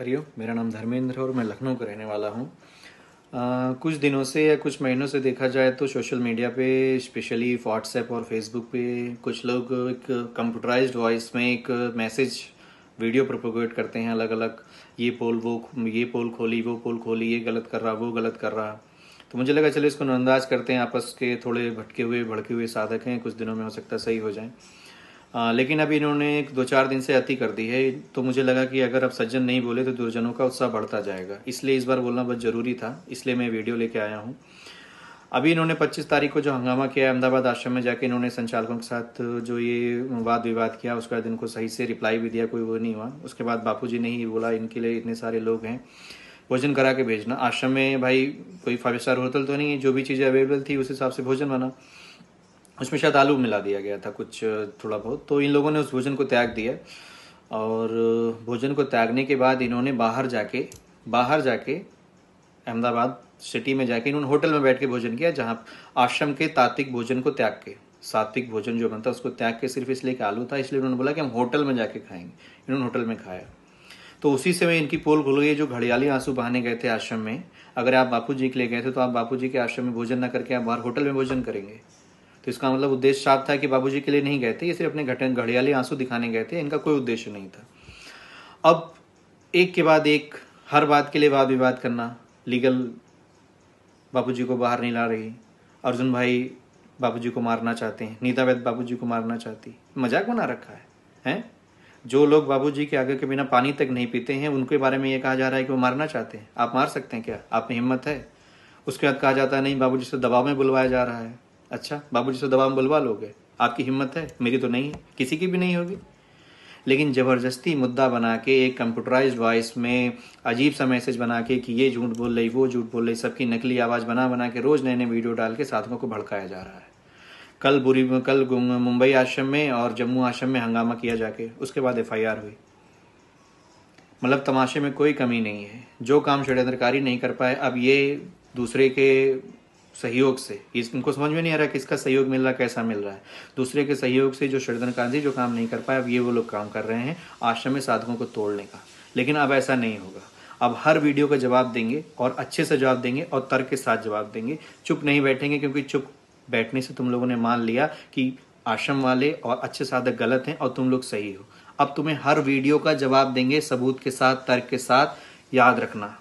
हरिओ मेरा नाम धर्मेंद्र है और मैं लखनऊ का रहने वाला हूँ कुछ दिनों से या कुछ महीनों से देखा जाए तो सोशल मीडिया पे स्पेशली व्हाट्सएप और फेसबुक पे कुछ लोग एक कंप्यूटराइज वॉइस में एक मैसेज वीडियो प्रोपोगेट करते हैं अलग अलग ये पोल वो ये पोल खोली वो पोल खोली ये गलत कर रहा वो गलत कर रहा तो मुझे लगा चलो इसको नजरअंदाज करते हैं आपस के थोड़े भटके हुए भड़के हुए साधक हैं कुछ दिनों में हो सकता सही हो जाए आ, लेकिन अभी इन्होंने एक दो चार दिन से अति कर दी है तो मुझे लगा कि अगर अब सज्जन नहीं बोले तो दुर्जनों का उत्साह बढ़ता जाएगा इसलिए इस बार बोलना बहुत ज़रूरी था इसलिए मैं वीडियो लेके आया हूँ अभी इन्होंने 25 तारीख को जो हंगामा किया अहमदाबाद आश्रम में जाके इन्होंने संचालकों के साथ जो ये वाद विवाद किया उसके बाद इनको सही से रिप्लाई भी दिया कोई वो नहीं हुआ उसके बाद बापू ने ही बोला इनके लिए इतने सारे लोग हैं भोजन करा के भेजना आश्रम में भाई कोई फाइव स्टार होटल तो नहीं है जो भी चीज़ें अवेलेबल थी उस हिसाब से भोजन बना उसमें शायद आलू मिला दिया गया था कुछ थोड़ा बहुत तो इन लोगों ने उस भोजन को त्याग दिया और भोजन को त्यागने के बाद इन्होंने बाहर जाके बाहर जाके अहमदाबाद सिटी में जाके इन्होंने होटल में बैठ के भोजन किया जहाँ आश्रम के तात्विक भोजन को त्याग के सात्विक भोजन जो बनता है उसको त्याग के सिर्फ इसलिए कि आलू था इसलिए उन्होंने बोला कि हम होटल में जाके खाएंगे इन्होंने होटल में खाया तो उसी समय इनकी पोल खुल गई जो घड़ियाली आंसू बहाने गए थे आश्रम में अगर आप बापू जी के लिए गए थे तो आप बापू जी के आश्रम में भोजन ना करके आप बाहर होटल में भोजन करेंगे तो इसका मतलब उद्देश्य साफ था कि बाबू के लिए नहीं गए थे ये सिर्फ अपने घटन घड़ियाली आंसू दिखाने गए थे इनका कोई उद्देश्य नहीं था अब एक के बाद एक हर बात के लिए वाद विवाद करना लीगल बाबूजी को बाहर नहीं ला रही अर्जुन भाई बाबूजी को मारना चाहते हैं नीता वैद बाबूजी को मारना चाहती मजाक बना रखा है हैं जो लोग बाबूजी के आगे के बिना पानी तक नहीं पीते हैं उनके बारे में ये कहा जा रहा है कि वो मारना चाहते हैं आप मार सकते हैं क्या आप में हिम्मत है उसके बाद कहा जाता है नहीं बाबूजी से दबाव में बुलवाया जा रहा है अच्छा बाबूजी से दवा में बुलवा लोगे आपकी हिम्मत है मेरी तो नहीं है किसी की भी नहीं होगी लेकिन ज़बरदस्ती मुद्दा बना के एक कंप्यूटराइज वॉइस में अजीब सा मैसेज बना के कि ये झूठ बोल रही वो झूठ बोल रही सबकी नकली आवाज़ बना बना के रोज़ नए नए वीडियो डाल के साथियों को भड़काया जा रहा है कल बुरी कल मुंबई आश्रम में और जम्मू आश्रम में हंगामा किया जाके उसके बाद एफ हुई मतलब तमाशे में कोई कमी नहीं है जो काम षड्यंत्रकारी नहीं कर पाए अब ये दूसरे के सहयोग से इस इनको समझ में नहीं आ रहा कि इसका सहयोग मिल रहा कैसा मिल रहा है दूसरे के सहयोग से जो कांधी जो काम नहीं कर पाए अब ये वो लोग काम कर रहे हैं आश्रम में साधकों को तोड़ने का लेकिन अब ऐसा नहीं होगा अब हर वीडियो का जवाब देंगे और अच्छे से जवाब देंगे और तर्क के साथ जवाब देंगे चुप नहीं बैठेंगे क्योंकि चुप बैठने से तुम लोगों ने मान लिया कि आश्रम वाले और अच्छे साधक गलत हैं और तुम लोग सही हो अब तुम्हें हर वीडियो का जवाब देंगे सबूत के साथ तर्क के साथ याद रखना